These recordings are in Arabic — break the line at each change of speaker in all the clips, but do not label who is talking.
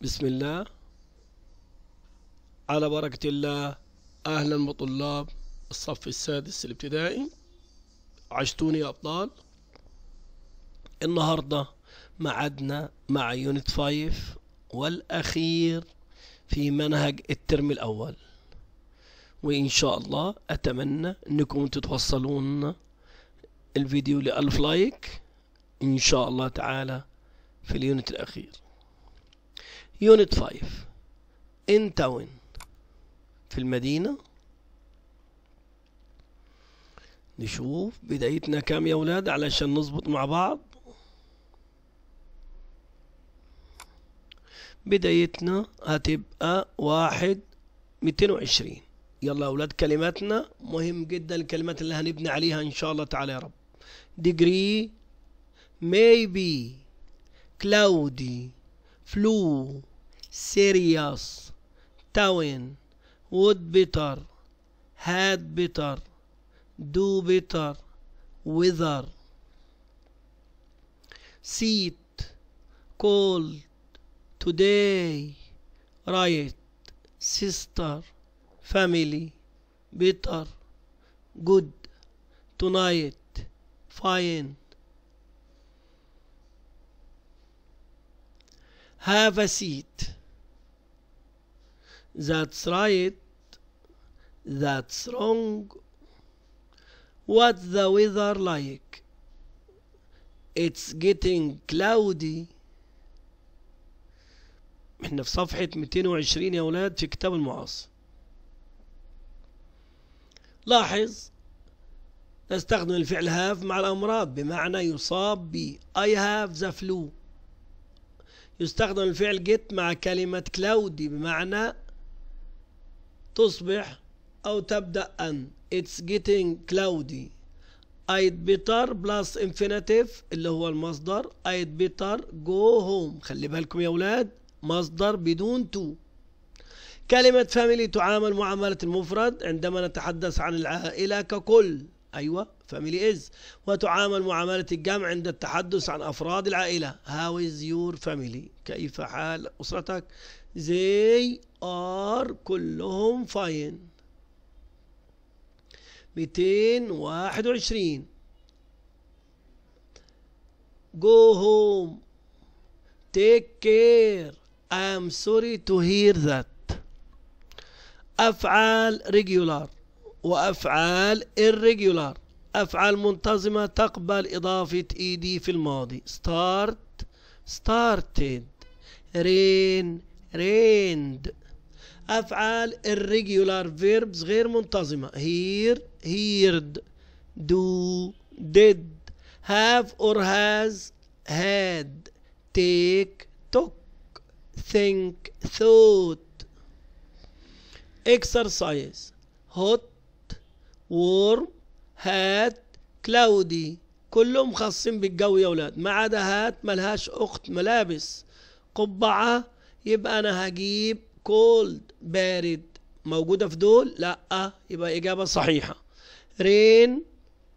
بسم الله على بركة الله أهلا بطلاب الصف السادس الابتدائي عشتوني يا أبطال النهاردة معدنا مع يونت فايف والأخير في منهج الترم الأول وإن شاء الله أتمنى أنكم تتوصلون الفيديو لألف لايك إن شاء الله تعالى في اليونت الأخير يونت 5 ان تاون في المدينة نشوف بدايتنا كام يا ولاد علشان نظبط مع بعض بدايتنا هتبقى واحد ميتين وعشرين يلا يا ولاد كلماتنا مهم جدا الكلمات اللي هنبني عليها ان شاء الله تعالى يا رب degree maybe cloudy flu serious توين would bitter, had bitter, do bitter, wither seat cold today right sister family better good tonight fine have a seat that's right, that's wrong, what's the weather like, it's getting cloudy احنا في صفحة 220 يا ولاد في كتاب المعاصر لاحظ نستخدم الفعل have مع الأمراض بمعنى يصاب ب I have the flu يستخدم الفعل get مع كلمة cloudy بمعنى تصبح أو تبدأ أن It's getting cloudy I'd better plus infinitive اللي هو المصدر I'd better go home خلي بالكم يا أولاد مصدر بدون to كلمة family تعامل معاملة المفرد عندما نتحدث عن العائلة ككل أيوة family is وتعامل معاملة الجمع عند التحدث عن أفراد العائلة How is your family كيف حال أسرتك they are كلهم fine 221 go home take care I am sorry to hear that أفعال regular وأفعال irregular أفعال منتظمة تقبل إضافة إيدي في الماضي start started rain ريند أفعال irregular verbs غير منتظمة hear heard do did have or has had take took think thought exercise hot warm hot cloudy كلهم خاصين بالجو يا ولاد ما عدا هات ملهاش اخت ملابس قبعه يبقى انا هجيب كولد بارد موجودة في دول لا يبقى اجابة صحيحة رين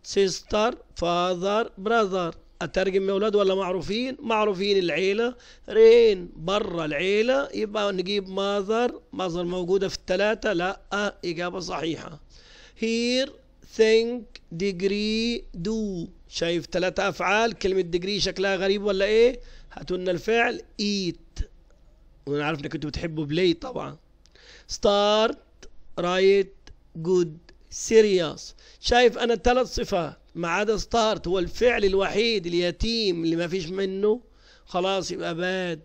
سيستر فاذر براذر اترجم يا اولاد ولا معروفين معروفين العيله رين برا العيله يبقى نجيب ماذر ماذر موجوده في التلاتة لا اجابه صحيحه هير ثينك ديجري دو شايف ثلاثه افعال كلمه ديجري شكلها غريب ولا ايه هاتوا لنا الفعل ايت وانا عارف انك انتوا بتحبوا بلاي طبعا ستارت رايت جود سيريوس شايف انا ثلاث صفات ما عدا ستارت هو الفعل الوحيد اليتيم اللي ما فيش منه خلاص يبقى باد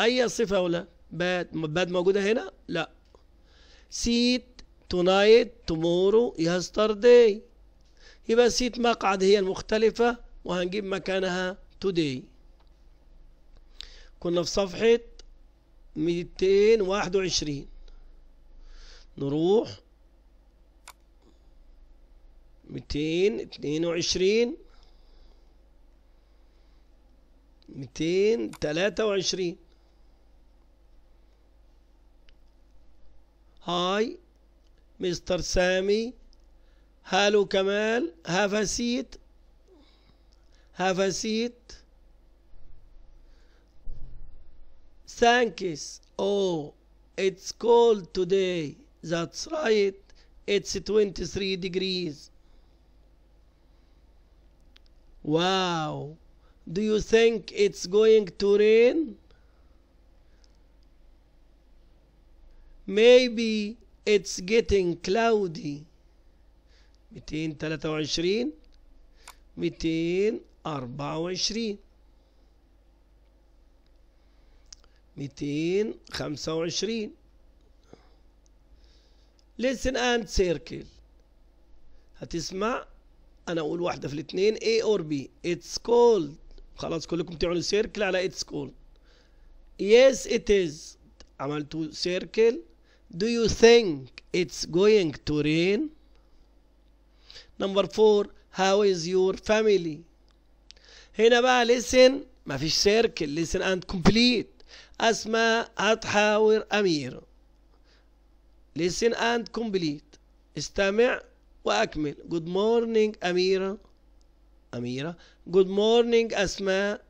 اي صفه ولا باد باد موجوده هنا لا سيت تونايت تومورو يسترداي يبقى سيت مقعد هي المختلفه وهنجيب مكانها توداي كنا في صفحه ميتين واحد وعشرين نروح ميتين اتنين وعشرين ميتين تلاتة وعشرين هاي مستر سامي هالو كمال هافاسيت هافاسيت you. Oh, it's cold today. That's right. It's 23 degrees. Wow. Do you think it's going to rain? Maybe it's getting cloudy. 223 224 225 لسن and سيركل هتسمع انا اقول واحده في الاثنين A or B it's cold خلاص كلكم تعملوا سيركل على it's cold yes it is عملتوا سيركل Do you think it's going to rain? Number four, how is your family? هنا بقى listen مفيش circle listen and complete اسماء هتحاور أمير listen and complete استمع وأكمل good morning أميرة أميرة good morning أسماء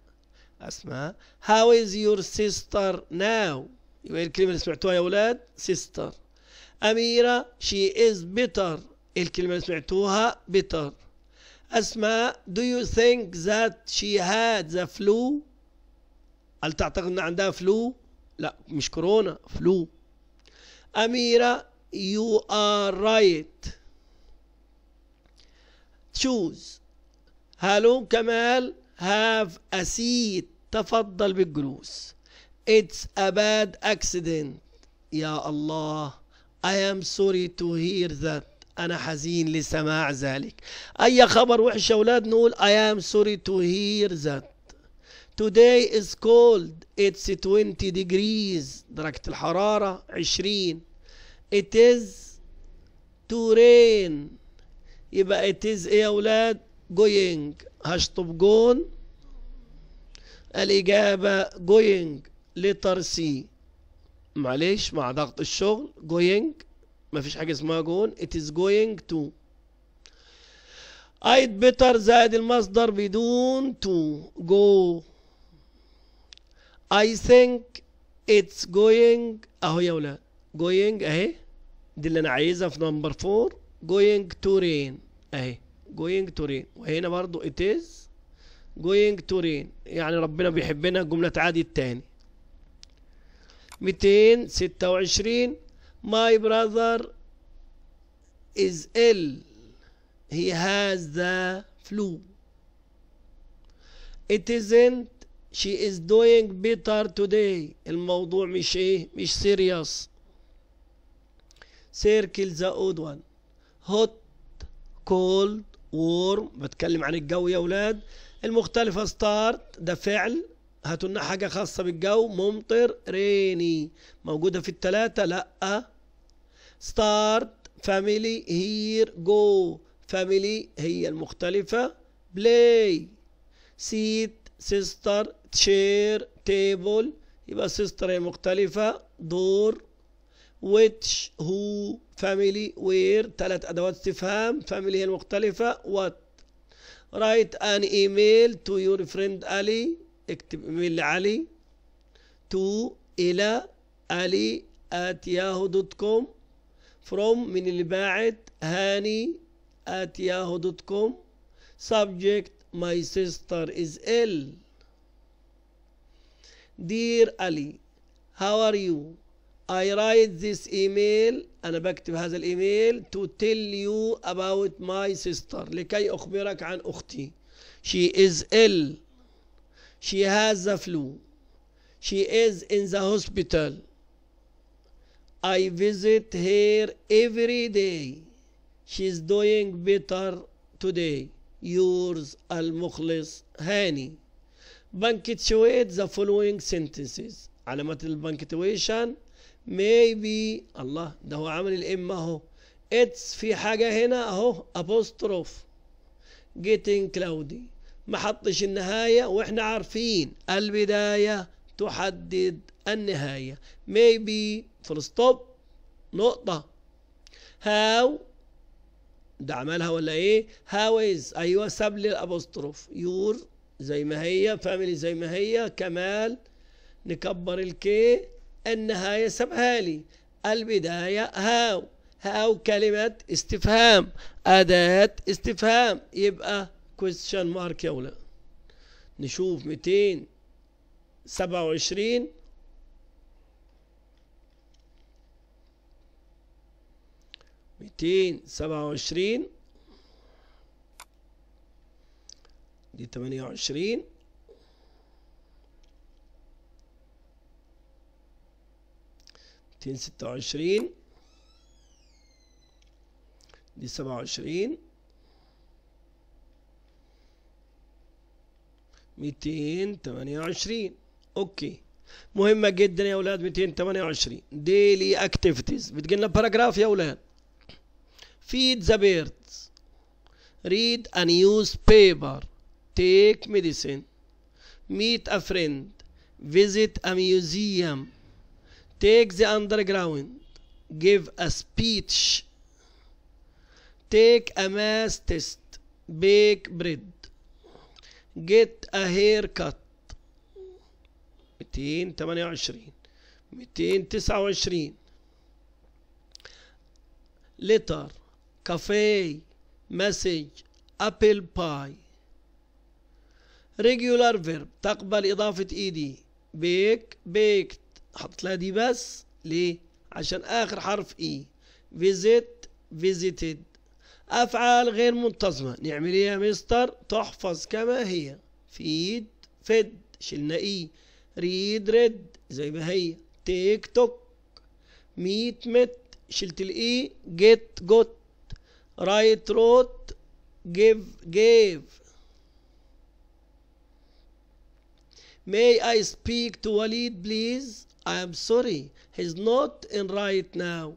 أسماء how is your sister now يبقى الكلمة اللي سمعتوها يا أولاد sister أميرة she is bitter الكلمة اللي سمعتوها bitter أسماء do you think that she had the flu هل تعتقد أن عندها فلو؟ لا مش كورونا فلو أميرة you are right choose هالو كمال have a seat تفضل بالجلوس it's a bad accident يا الله I am sorry to hear that أنا حزين لسماع ذلك أي خبر وحش يا أولاد نقول I am sorry to hear that today is cold it's 20 degrees درجة الحرارة 20 it is to rain يبقى it is ايه يا ولاد going هشطب جون الإجابة going letter C معلش مع ضغط الشغل going مفيش حاجة اسمها جون it is going to I'd better زائد المصدر بدون to go I think it's going اهو يا ولاد going اهي دي اللي انا عايزها في نمبر 4 going to rain اهي going to rain وهنا برضو it is going to rain يعني ربنا بيحبنا جملة عادي التاني 226 my brother is ill he has the flu it isn't she is doing better today الموضوع مش ايه مش serious circle the old one hot cold warm بتكلم عن الجو يا ولاد المختلفة start ده فعل هاتوا لنا حاجة خاصة بالجو ممطر ريني موجودة في التلاتة لأ start family here go family هي المختلفة play seat سيستر تشير تيبل يبقى سيستر هي مختلفة دور ويتش هو فاميلي وير ثلاث أدوات استفهام فاميلي هي المختلفة وات رايت أن إيميل تو يور فريند علي اكتب ايميل لعلي تو إلى علي آت ياهو دوت كوم فروم من اللي باعت هاني آت ياهو دوت كوم Subject My sister is ill. Dear Ali, how are you? I write this email أنا بكتب هذا الإيميل to tell you about my sister لكي أخبرك عن أختي she is ill she has the flu she is in the hospital I visit her every day She is doing better today yours المخلص هاني بنكتشويت the following sentences علامات البنكتويشن maybe الله ده هو عامل الام اهو اتس في حاجه هنا اهو apostrophe getting cloudy ما حطش النهايه واحنا عارفين البدايه تحدد النهايه maybe full stop نقطه how ده عملها ولا ايه هاويز ايوه ساب لي الابوستروف يور زي ما هي فاميلي زي ما هي كمال نكبر الكي النهايه سابها لي البدايه هاو هاو كلمه استفهام اداه استفهام يبقى كويشن مارك يا ولاد نشوف 227 ميتين سبعة وعشرين دي 28 وعشرين ميتين ستة وعشرين دي سبعة وعشرين ميتين تمانية وعشرين اوكي مهمة جدا يا اولاد ميتين تمانية وعشرين ديلي اكتيفيتيز بتجي لنا باراجراف يا اولاد feed the birds, read a newspaper, take medicine, meet a friend, visit a museum, take the underground, give a speech, take a mass test, bake bread, get a haircut 228 229 letter cafe, مسج أبل باي regular verb تقبل إضافة إيدي بيك بيكت حط لها دي بس ليه؟ عشان آخر حرف إي e. visit visited أفعال غير منتظمة نعمل إيه يا مستر؟ تحفظ كما هي feed fed شلنا إي e. read read زي ما هي take took meet met شلت الإي e. get got right throat give gave may i speak to walid please i am sorry he's not in right now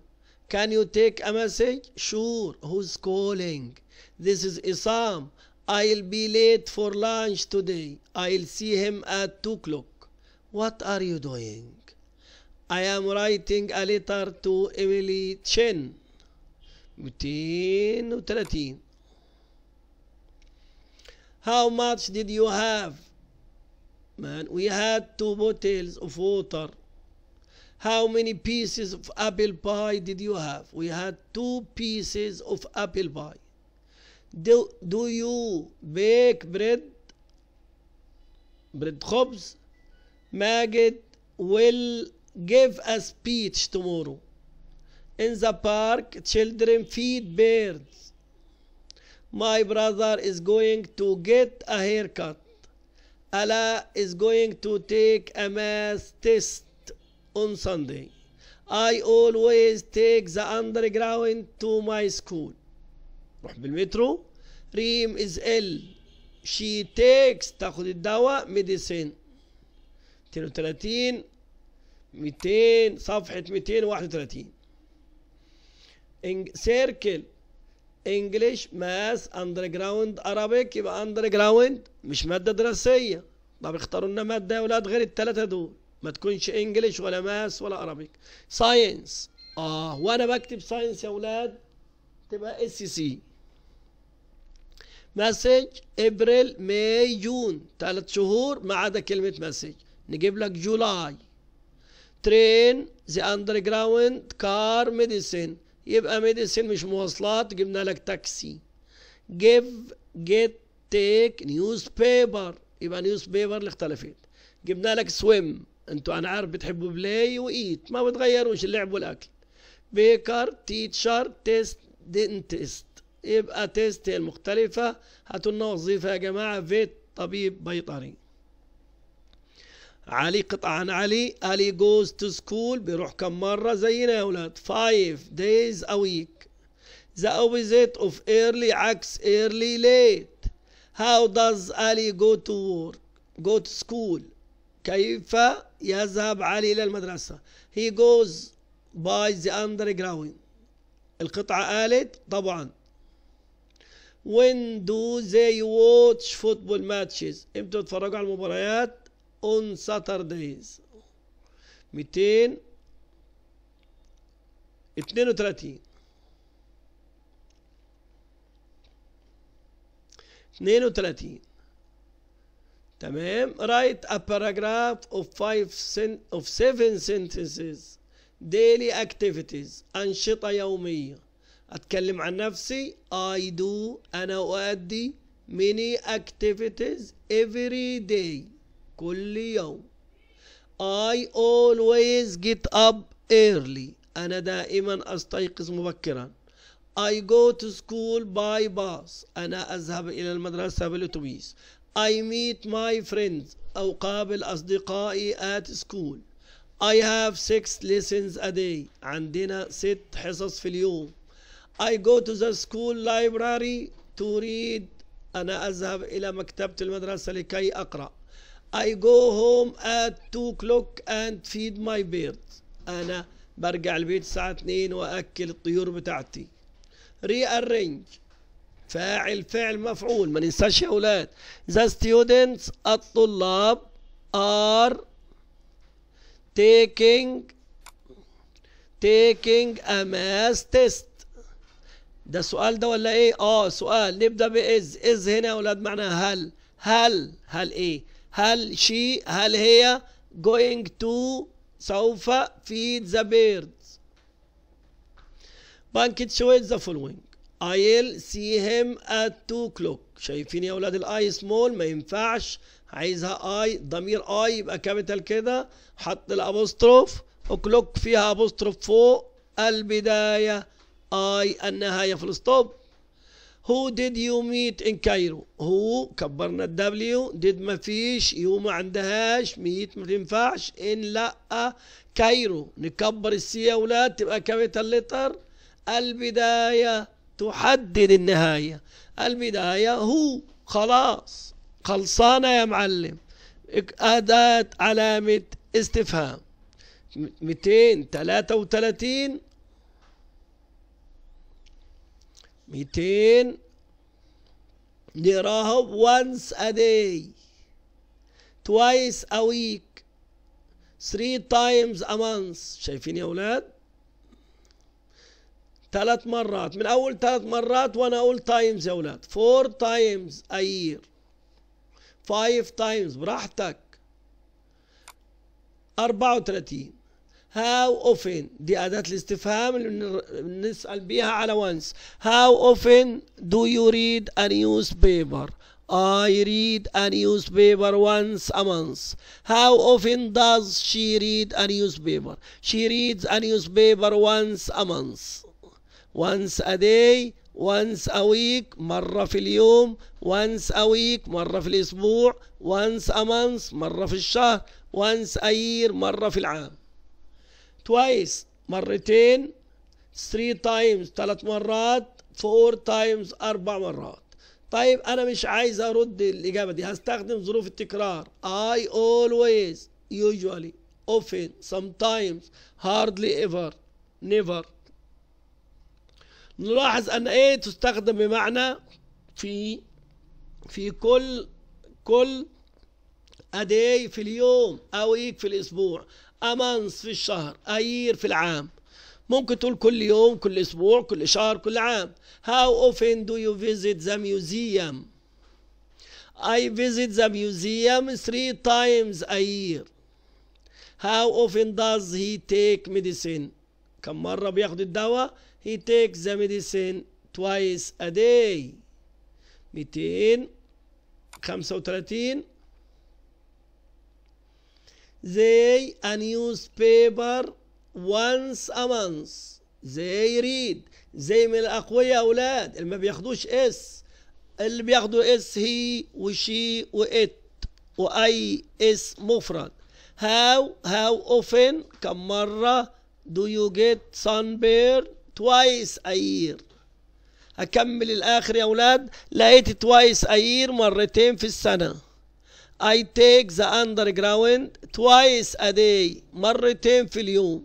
can you take a message sure who's calling this is isam i'll be late for lunch today i'll see him at two o'clock what are you doing i am writing a letter to emily chen 230 how much did you have man we had two bottles of water how many pieces of apple pie did you have we had two pieces of apple pie do, do you bake bread bread خبز Magid will give a speech tomorrow in the park, children feed birds. My brother is going to get a haircut. Allah is going to take a math test on Sunday. I always take the underground to my school. روح بالمترو ريم is ill. she takes تاخد الدواء medicine 32 200 صفحة 231 سيركل انجلش ماس اندر جراوند عربيك يبقى اندر جراوند مش ماده دراسيه ما بيختاروا لنا ماده يا اولاد غير الثلاثه دول ما تكونش انجلش ولا ماس ولا عربيك ساينس اه وانا بكتب ساينس يا اولاد تبقى اس سي مسج ابريل ماي جون ثلاث شهور ما عدا كلمه مسج نجيب لك جولاي ترين ذا اندر جراوند كار ميديسين يبقى ميديسين مش مواصلات جبنا لك تاكسي جيف جيت تيك نيوز بيبر يبقى نيوز بيبر اللي اختلفت جبنا لك سويم انتوا انا عارف بتحبوا بلاي وايت ما بتغيروش اللعب والاكل بيكر تيتشر تيست دينتست يبقى تيست المختلفة هاتوا لنا وظيفة يا جماعة فيت طبيب بيطري علي قطع علي علي goes to school بيروح كم مرة زينا يا أولاد five days a week the opposite of early عكس early late how does علي go to work go to school كيف يذهب علي إلى المدرسة he goes by the underground القطعة قالت طبعا when do they watch football matches امتى تتفرجوا على المباريات on Saturdays 232 32 تمام write a paragraph of five sen of seven sentences daily activities أنشطة يومية أتكلم عن نفسي I do أنا أؤدي many activities every day كل يوم I always get up early أنا دائما أستيقظ مبكرا I go to school by bus أنا أذهب إلى المدرسة بالأتوبيس I meet my friends أقابل أصدقائي at school I have six lessons a day عندنا ست حصص في اليوم I go to the school library to read أنا أذهب إلى مكتبة المدرسة لكي أقرأ I go home at 2 o'clock and feed my birds أنا برجع البيت الساعة 2 وأكل الطيور بتاعتي rearrange فاعل فعل مفعول ما ننساش يا أولاد the students الطلاب are taking taking a math test ده سؤال ده ولا ايه اه سؤال نبدأ بإز إز هنا يا أولاد معناها هل هل هل ايه هل شي هل هي going to سوف feed the birds بانكت شويت the following I'll see him at 2 o'clock شايفين يا اولاد الاي سمول ما ينفعش عايزها اي ضمير اي يبقى كابيتال كده حط الابوستروف وكلوك فيها ابوستروف فوق البدايه اي النهايه في الستوب هو ديد يو ميت ان كايرو هو كبرنا الدبليو ديد ما فيش يو ما عندهاش ميت ما تنفعش ان لا كايرو نكبر السي يا اولاد تبقى كابيتال لتر البداية تحدد النهاية البداية هو خلاص خلصانة يا معلم أداة علامة استفهام 233 200 دراهم once a day twice a week three times a month شايفين يا أولاد ثلاث مرات من أول ثلاث مرات وأنا أقول تايمز يا أولاد four times a year five times براحتك 34 How often the أداة الاستفهام اللي بنسأل على once How often do you read a newspaper I read a newspaper once a month. How often does she read a newspaper? She reads a newspaper once a month. Once a day, once a week, مرة في اليوم, once a week, مرة في الأسبوع, once a month, مرة في الشهر, once a year, مرة في العام. twice مرتين ثري تايمز ثلاث مرات فور تايمز أربع مرات طيب أنا مش عايز أرد الإجابة دي هستخدم ظروف التكرار اي اولويز يوجوالي اوفن سم تايمز هاردلي ايفر نيفر نلاحظ أن إيه تستخدم بمعنى في في كل كل أداي في اليوم أو ويك في الأسبوع أمانس في الشهر أيير في العام ممكن تقول كل يوم كل أسبوع كل شهر كل عام How often do you visit the museum? I visit the museum three times a year How often does he take medicine? كم مرة بياخد الدواء؟ He takes the medicine twice a day 235 they a newspaper once a month they read زي من الاقوياء اولاد اللي ما بياخدوش اس اللي بياخدوا اس هي وشي وات واي اس مفرد هاو هاو أوفن كم مره do you get sunburn twice a year هكمل الاخر يا اولاد لقيت twice a year مرتين في السنه I take the underground twice a day مرتين في اليوم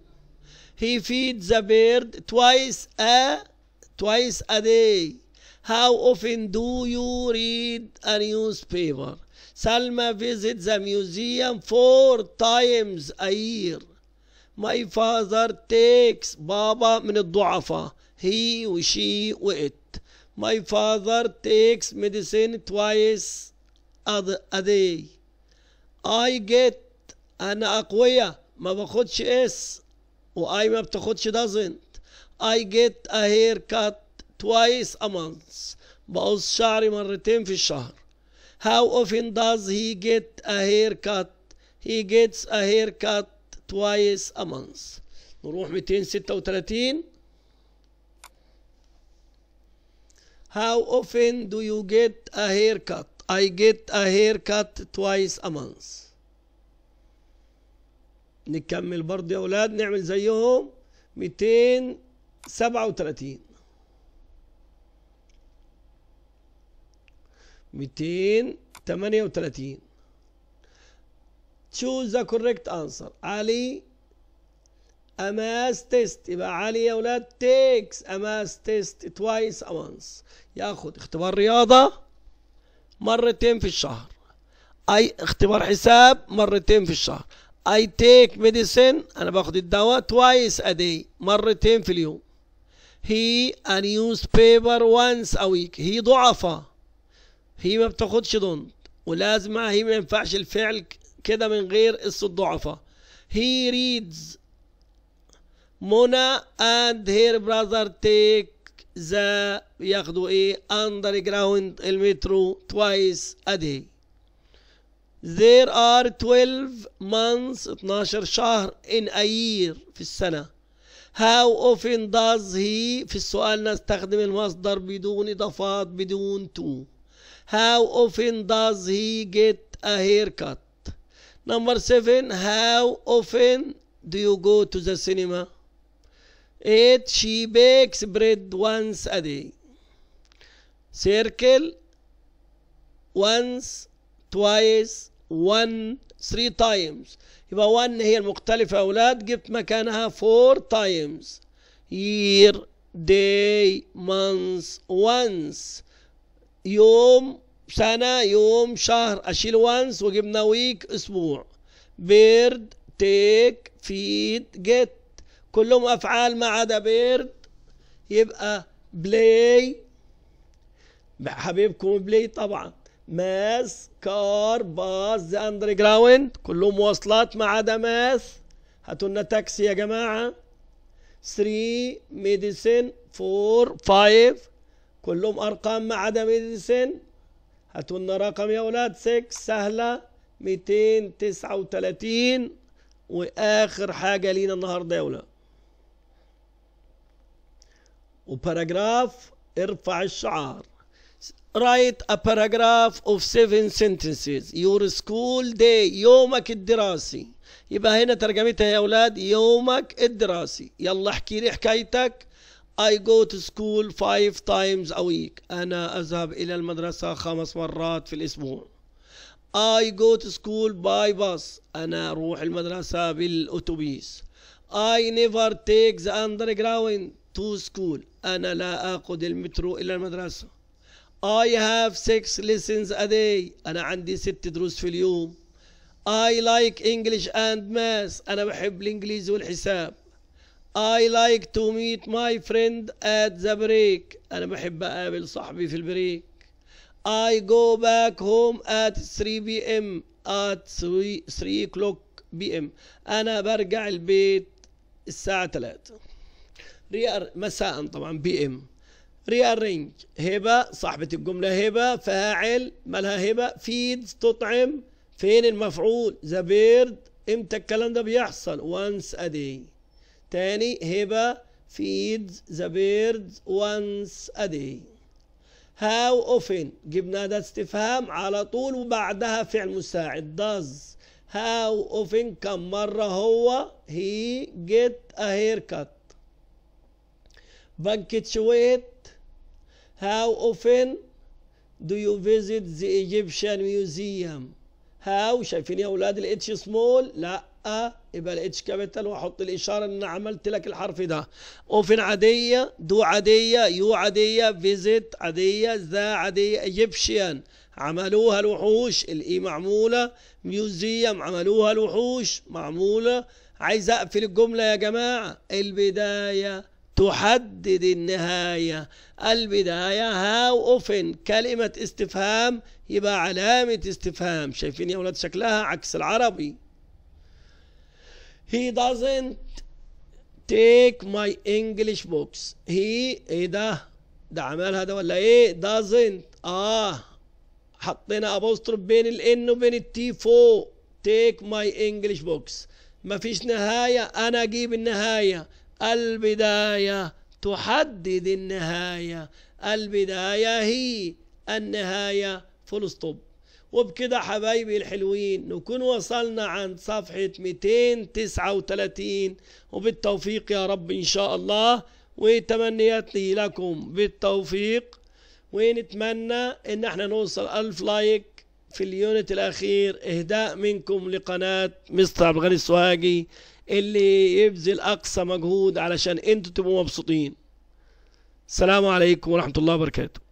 He feeds the bird twice a twice a day How often do you read a newspaper? Salma visits the museum four times a year My father takes Baba من الضعفاء He و she و it My father takes medicine twice a day. I get أنا أقوياء ما باخدش اس و وآي ما بتاخدش doesn't. I get a haircut twice a month. بقص شعري مرتين في الشهر. How often does he get a haircut? He gets a haircut twice a month. نروح 236 How often do you get a haircut? I get a haircut twice a month نكمل برضه يا أولاد نعمل زيهم 237 238 choose the correct answer علي a mass test يبقى علي يا أولاد takes a mass test twice a month ياخد اختبار رياضة مرتين في الشهر اي اختبار حساب مرتين في الشهر اي تيك ميديسين انا باخد الدواء توايس ادي مرتين في اليوم هي a newspaper once a week هي ضعفة هي ما بتاخدش دونت ولازم هي ما ينفعش الفعل كده من غير قصة ضعفة هي ريدز منى اند هير براذر تيك ذا ياخدوا ايه اندر جراوند المترو twice a day there are 12 months 12 شهر in a year في السنة how often does he في السؤال نستخدم المصدر بدون إضافات بدون to how often does he get a haircut number 7 how often do you go to the cinema Eight she bakes bread once a day. Circle once twice one three times يبقى one هي المختلفة يا أولاد جبت مكانها four times year day month once يوم سنة يوم شهر أشيل once وجبنا week أسبوع bird take feed get كلهم افعال ما عدا بيرد يبقى بلاي حبيبكم بلاي طبعا ماس كار باص ذا اندر جراوند كلهم مواصلات ما عدا ماس هاتوا لنا تاكسي يا جماعه 3 ميديسن 4 5 كلهم ارقام ما عدا ميديسن هاتوا لنا رقم يا اولاد 6 سهله 239 واخر حاجه لينا النهارده يا اولاد وباراجراف ارفع الشعار رايت ا paragraph of 7 sentences يور سكول داي يومك الدراسي يبقى هنا ترجمتها يا اولاد يومك الدراسي يلا احكي لي حكايتك I go to school five times a week أنا أذهب إلى المدرسة خمس مرات في الأسبوع I go to school by bus أنا أروح المدرسة بالأتوبيس I never take the underground to school أنا لا أقود المترو إلى المدرسة I have six lessons a day أنا عندي ست دروس في اليوم I like English and math أنا بحب الإنجليزي والحساب I like to meet my friend at the break أنا بحب أقابل صاحبي في البريك I go back home at 3 p.m. at 3 o'clock p.m. أنا برجع البيت الساعة 3 ريال مساء طبعا بي ام ريال رينج هبة صاحبة الجملة هبة فاعل مالها هبة فيدز تطعم فين المفعول ذا بيرد امتى الكلام ده بيحصل وانس ادي تاني هبة فيدز ذا بيرد وانس ادي هاو اوفن جبنا ده استفهام على طول وبعدها فعل مساعد داز هاو اوفن كم مرة هو هي جيت ا هير كات Bankichwit, how often do you visit the Egyptian museum? هاو شايفين يا اولاد الاتش سمول لا يبقى الاتش كابيتال واحط الاشاره ان انا عملت لك الحرف ده اوفن عاديه دو عاديه يو عاديه فيزيت عاديه ذا عاديه ايجيبشن عملوها الوحوش الاي معموله ميوزيوم عملوها الوحوش معموله عايز اقفل الجمله يا جماعه البدايه تحدد النهاية البداية هاو أوفن كلمة استفهام يبقى علامة استفهام شايفين يا أولاد شكلها عكس العربي He doesn't take my English books he ايه ده ده عملها ده ولا ايه doesn't اه حطينا ابوستروف بين الان وبين التي فوق take my English books مفيش نهاية انا اجيب النهاية البداية تحدد النهاية البداية هي النهاية فول ستوب وبكده حبايبي الحلوين نكون وصلنا عند صفحة 239 وبالتوفيق يا رب إن شاء الله وتمنياتي لكم بالتوفيق ونتمنى إن احنا نوصل ألف لايك في اليونت الأخير إهداء منكم لقناة مستر عبد الغني السواجي اللي يبذل اقصى مجهود علشان انتوا تبقوا مبسوطين السلام عليكم ورحمه الله وبركاته